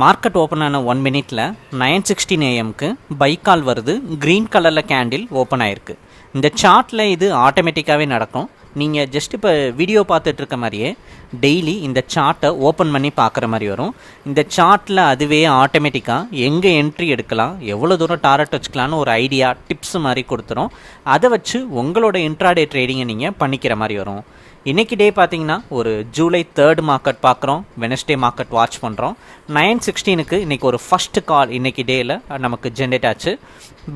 market open ஆன one மினிட்ல nine sixteen ஏஎம்க்கு பைக்கால் வருது க்ரீன் கலரில் கேண்டில் ஓப்பன் ஆயிருக்கு இந்த சார்ட்டில் இது ஆட்டோமேட்டிக்காகவே நடக்கும் நீங்கள் ஜஸ்ட் இப்போ வீடியோ பார்த்துட்டு இருக்க மாதிரியே டெய்லி இந்த சார்ட்டை ஓப்பன் பண்ணி பார்க்குற மாதிரி வரும் இந்த சார்ட்டில் அதுவே ஆட்டோமேட்டிக்காக எங்கே என்ட்ரி எடுக்கலாம் எவ்வளோ தூரம் டாரெட் வச்சுக்கலான்னு ஒரு ஐடியா டிப்ஸ் மாதிரி கொடுத்துரும் அதை வச்சு உங்களோட இன்ட்ராடே ட்ரேடிங்கை நீங்கள் பண்ணிக்கிற மாதிரி வரும் இன்றைக்கி டே பார்த்தீங்கன்னா ஒரு ஜூலை தேர்ட் மார்க்கெட் பார்க்குறோம் வெனஸ்டே மார்க்கெட் வாட்ச் பண்ணுறோம் நைன் சிக்ஸ்டீனுக்கு இன்றைக்கி ஒரு ஃபஸ்ட் கால் இன்றைக்கி டேயில் நமக்கு ஜென்ரேட் ஆச்சு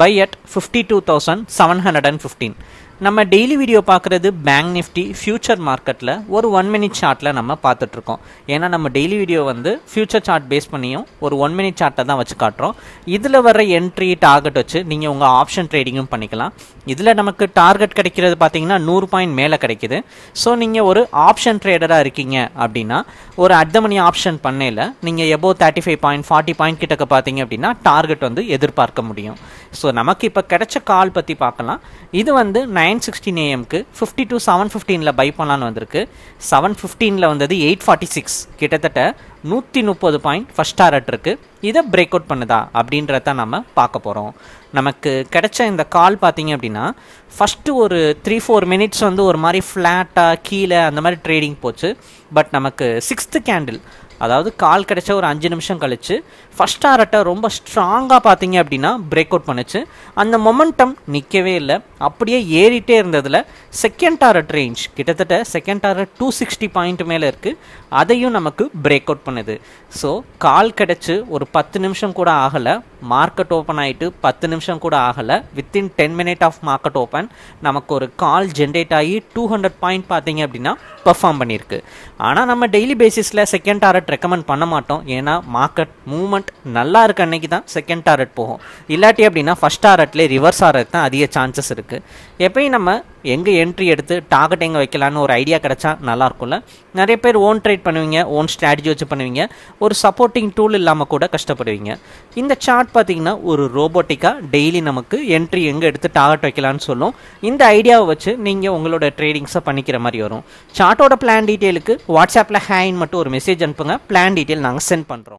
buy at fifty two thousand seven hundred and fifteen நம்ம டெய்லி வீடியோ பார்க்குறது பேங்க் நிஃப்டி ஃபியூச்சர் மார்க்கெட்டில் ஒரு ஒன் மினிட் சார்ட்டில் நம்ம பார்த்துட்ருக்கோம் ஏன்னா நம்ம டெய்லி வீடியோ வந்து ஃபியூச்சர் சார்ட் பேஸ் பண்ணியும் ஒரு ஒன் மினிட் சார்ட்டை தான் வச்சு காட்டுறோம் இதில் வர என்ட்ரி டார்கெட் வச்சு நீங்கள் உங்கள் ஆப்ஷன் ட்ரேடிங்கும் பண்ணிக்கலாம் இதில் நமக்கு டார்கெட் கிடைக்கிறது பார்த்தீங்கன்னா நூறு பாயிண்ட் மேலே கிடைக்கிது ஸோ மேலும் நீங்கள் ஒரு ஆப்ஷன் ட்ரேடராக இருக்கீங்க அப்படின்னா ஒரு அட் மணி ஆப்ஷன் பண்ணையில் நீங்கள் above thirty five point forty point கிட்டக்க பார்த்தீங்க அப்படின்னா டார்கெட் வந்து எதிர்பார்க்க முடியும் ஸோ நமக்கு இப்போ கிடைச்ச கால் பற்றி பார்க்கலாம் இது வந்து நைன் சிக்ஸ்டீன் ஏஎம்க்கு ஃபிஃப்டி டூ செவன் ஃபிஃப்டீனில் பை பண்ணலான்னு வந்திருக்கு செவன் ஃபிஃப்டீனில் வந்தது எயிட் ஃபார்ட்டி சிக்ஸ் கிட்டத்தட்ட நூற்றி முப்பது பாயிண்ட் ஃபஸ்ட் டாரட் இருக்குது இதை பிரேக் அவுட் பண்ணுதா அப்படின்றத நம்ம பார்க்க போகிறோம் நமக்கு கிடைச்ச இந்த கால் பார்த்தீங்க அப்படின்னா ஃபஸ்ட்டு ஒரு த்ரீ ஃபோர் மினிட்ஸ் வந்து ஒரு மாதிரி ஃப்ளாட்டாக கீழே அந்த மாதிரி ட்ரேடிங் போச்சு பட் நமக்கு சிக்ஸ்த்து கேண்டில் அதாவது கால் கிடச்ச ஒரு அஞ்சு நிமிஷம் கழித்து ஃபஸ்ட் ஆரட்டை ரொம்ப ஸ்ட்ராங்காக பார்த்தீங்க அப்படின்னா பிரேக் அவுட் பண்ணுச்சு அந்த மொமெண்டம் நிற்கவே இல்லை அப்படியே ஏறிட்டே இருந்ததில் செகண்ட் ஆரட் ரேஞ்ச் கிட்டத்தட்ட செகண்ட் ஆரட் டூ சிக்ஸ்டி பாயிண்ட் மேலே இருக்குது அதையும் நமக்கு பிரேக் அவுட் பண்ணுது ஸோ கால் கிடச்சி ஒரு பத்து நிமிஷம் கூட ஆகலை மார்க்கெட் ஓப்பன் ஆகிட்டு பத்து நிமிஷம் கூட ஆகலை within ten minute of market open நமக்கு ஒரு கால் ஜென்ரேட் ஆகி டூ ஹண்ட்ரட் பாயிண்ட் பார்த்தீங்க அப்படின்னா பெர்ஃபார்ம் பண்ணியிருக்கு ஆனால் நம்ம டெய்லி பேசிஸில் செகண்ட் ஆரட் டாரட் ரெக்கமெண்ட் பண்ண மாட்டோம் ஏன்னா மார்க்கெட் மூவ்மெண்ட் நல்லா இருக்க அன்னைக்கு தான் செகண்ட் டாரட் போகும் இல்லாட்டி அப்படின்னா ஃபஸ்ட் டாரட்லேயே ரிவர்ஸ் ஆகிறதுக்கு தான் அதிக சான்சஸ் இருக்குது எப்பயும் நம்ம எங்கே என்ட்ரி எடுத்து டார்கெட் எங்கே வைக்கலான்னு ஒரு ஐடியா கிடச்சா நல்லாயிருக்கும்ல நிறைய பேர் ஓன் ட்ரேட் பண்ணுவீங்க ஓன் ஸ்ட்ராட்டஜி வச்சு பண்ணுவீங்க ஒரு சப்போர்ட்டிங் டூல் இல்லாமல் கூட கஷ்டப்படுவீங்க இந்த சார்ட் பார்த்தீங்கன்னா ஒரு ரோபோட்டிக்காக டெய்லி நமக்கு என்ட்ரி எங்கே எடுத்து டார்கெட் வைக்கலான்னு சொல்லும் இந்த ஐடியாவை வச்சு நீங்கள் உங்களோட ட்ரேடிங்ஸை பண்ணிக்கிற மாதிரி வரும் சார்ட்டோட பிளான் டீட்டெயிலுக்கு வாட்ஸ்அப்பில் ஹேன்னு மட்டும் ஒரு மெசேஜ் அனுப்புங்க பிளான் டீட்டெயில் நாங்கள் சென்ட் பண்ணுறோம்